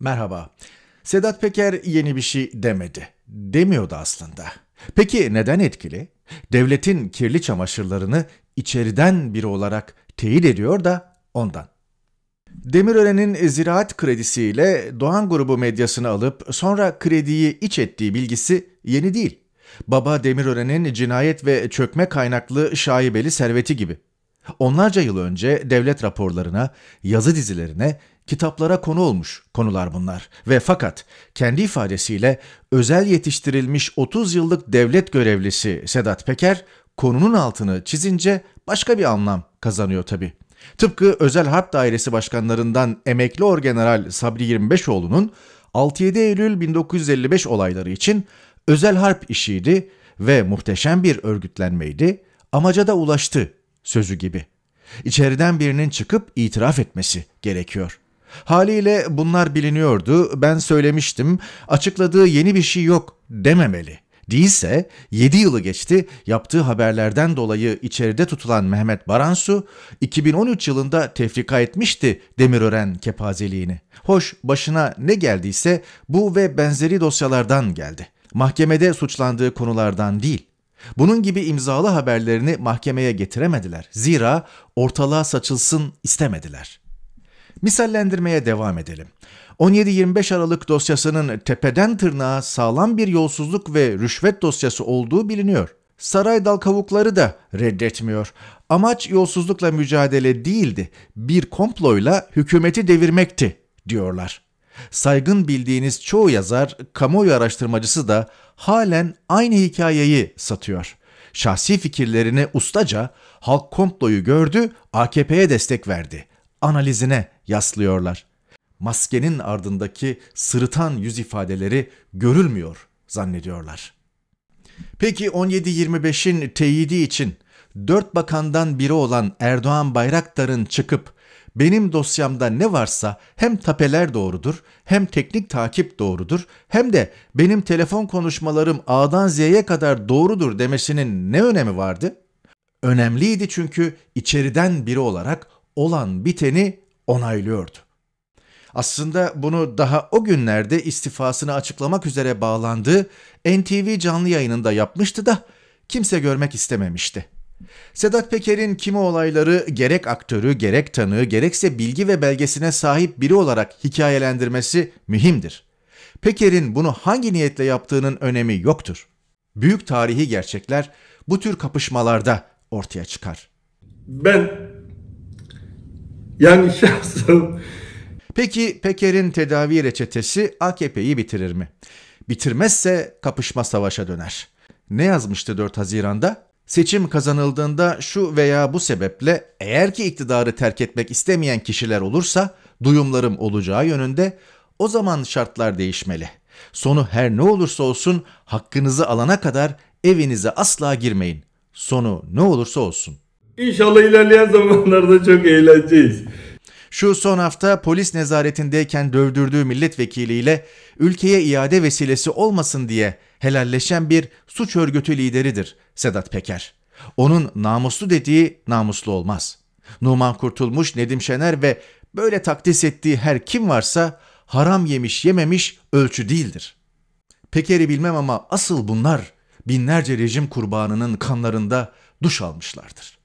Merhaba. Sedat Peker yeni bir şey demedi. Demiyordu aslında. Peki neden etkili? Devletin kirli çamaşırlarını içeriden biri olarak teyit ediyor da ondan. Demirören'in ziraat kredisiyle Doğan Grubu medyasını alıp sonra krediyi iç ettiği bilgisi yeni değil. Baba Demirören'in cinayet ve çökme kaynaklı şaibeli serveti gibi. Onlarca yıl önce devlet raporlarına, yazı dizilerine, kitaplara konu olmuş konular bunlar ve fakat kendi ifadesiyle özel yetiştirilmiş 30 yıllık devlet görevlisi Sedat Peker konunun altını çizince başka bir anlam kazanıyor tabi. Tıpkı Özel Harp Dairesi Başkanlarından emekli Orgeneral Sabri 25oğlu'nun 6-7 Eylül 1955 olayları için özel harp işiydi ve muhteşem bir örgütlenmeydi, amaca da ulaştı sözü gibi. İçeriden birinin çıkıp itiraf etmesi gerekiyor.'' Haliyle bunlar biliniyordu, ben söylemiştim, açıkladığı yeni bir şey yok dememeli. Değilse 7 yılı geçti yaptığı haberlerden dolayı içeride tutulan Mehmet Baransu 2013 yılında tefrika etmişti Demirören kepazeliğini. Hoş başına ne geldiyse bu ve benzeri dosyalardan geldi. Mahkemede suçlandığı konulardan değil. Bunun gibi imzalı haberlerini mahkemeye getiremediler. Zira ortalığa saçılsın istemediler. Misallendirmeye devam edelim. 17-25 Aralık dosyasının tepeden tırnağa sağlam bir yolsuzluk ve rüşvet dosyası olduğu biliniyor. Saray dal kavukları da reddetmiyor. Amaç yolsuzlukla mücadele değildi, bir komployla hükümeti devirmekti diyorlar. Saygın bildiğiniz çoğu yazar, kamuoyu araştırmacısı da halen aynı hikayeyi satıyor. Şahsi fikirlerini ustaca halk komployu gördü, AKP'ye destek verdi analizine yaslıyorlar. Maskenin ardındaki sırıtan yüz ifadeleri görülmüyor zannediyorlar. Peki 17-25'in teyidi için dört bakandan biri olan Erdoğan Bayraktar'ın çıkıp benim dosyamda ne varsa hem tapeler doğrudur, hem teknik takip doğrudur, hem de benim telefon konuşmalarım A'dan Z'ye kadar doğrudur demesinin ne önemi vardı? Önemliydi çünkü içeriden biri olarak olan biteni onaylıyordu. Aslında bunu daha o günlerde istifasını açıklamak üzere bağlandığı NTV canlı yayınında yapmıştı da kimse görmek istememişti. Sedat Peker'in kimi olayları gerek aktörü, gerek tanığı, gerekse bilgi ve belgesine sahip biri olarak hikayelendirmesi mühimdir. Peker'in bunu hangi niyetle yaptığının önemi yoktur. Büyük tarihi gerçekler bu tür kapışmalarda ortaya çıkar. Ben yani şahsım. Peki Peker'in tedavi reçetesi AKP'yi bitirir mi? Bitirmezse kapışma savaşa döner. Ne yazmıştı 4 Haziran'da? Seçim kazanıldığında şu veya bu sebeple eğer ki iktidarı terk etmek istemeyen kişiler olursa duyumlarım olacağı yönünde o zaman şartlar değişmeli. Sonu her ne olursa olsun hakkınızı alana kadar evinize asla girmeyin. Sonu ne olursa olsun.'' İnşallah ilerleyen zamanlarda çok eğleneceğiz. Şu son hafta polis nezaretindeyken dövdürdüğü milletvekiliyle ülkeye iade vesilesi olmasın diye helalleşen bir suç örgütü lideridir Sedat Peker. Onun namuslu dediği namuslu olmaz. Numan Kurtulmuş, Nedim Şener ve böyle takdis ettiği her kim varsa haram yemiş yememiş ölçü değildir. Peker'i bilmem ama asıl bunlar binlerce rejim kurbanının kanlarında duş almışlardır.